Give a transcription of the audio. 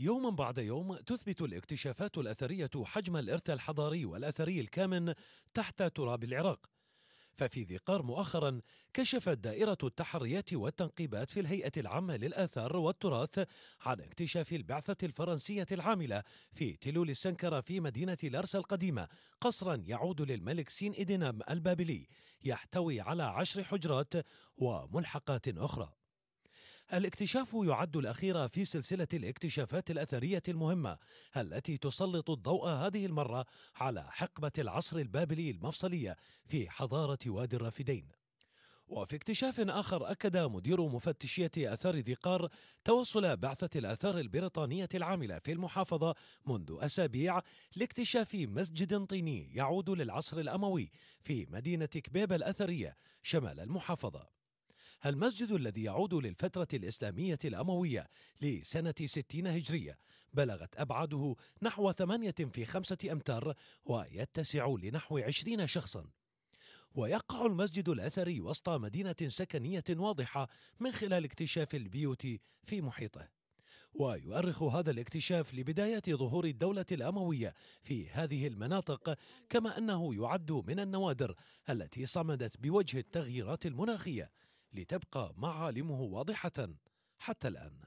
يوما بعد يوم تثبت الاكتشافات الأثرية حجم الإرث الحضاري والأثري الكامن تحت تراب العراق ففي ذي قار مؤخرا كشفت دائرة التحريات والتنقيبات في الهيئة العامة للآثار والتراث عن اكتشاف البعثة الفرنسية العاملة في تلول السنكرة في مدينة لارس القديمة قصرا يعود للملك سين إدنام البابلي يحتوي على عشر حجرات وملحقات أخرى الاكتشاف يعد الأخير في سلسلة الاكتشافات الأثرية المهمة التي تسلط الضوء هذه المرة على حقبة العصر البابلي المفصلية في حضارة وادي الرافدين وفي اكتشاف آخر أكد مدير مفتشية أثار ذقار توصل بعثة الأثار البريطانية العاملة في المحافظة منذ أسابيع لاكتشاف مسجد طيني يعود للعصر الأموي في مدينة كبيبة الأثرية شمال المحافظة المسجد الذي يعود للفترة الإسلامية الأموية لسنة 60 هجرية بلغت أبعاده نحو ثمانية في خمسة أمتار ويتسع لنحو عشرين شخصا ويقع المسجد الأثري وسط مدينة سكنية واضحة من خلال اكتشاف البيوت في محيطه ويؤرخ هذا الاكتشاف لبداية ظهور الدولة الأموية في هذه المناطق كما أنه يعد من النوادر التي صمدت بوجه التغييرات المناخية لتبقى معالمه واضحة حتى الآن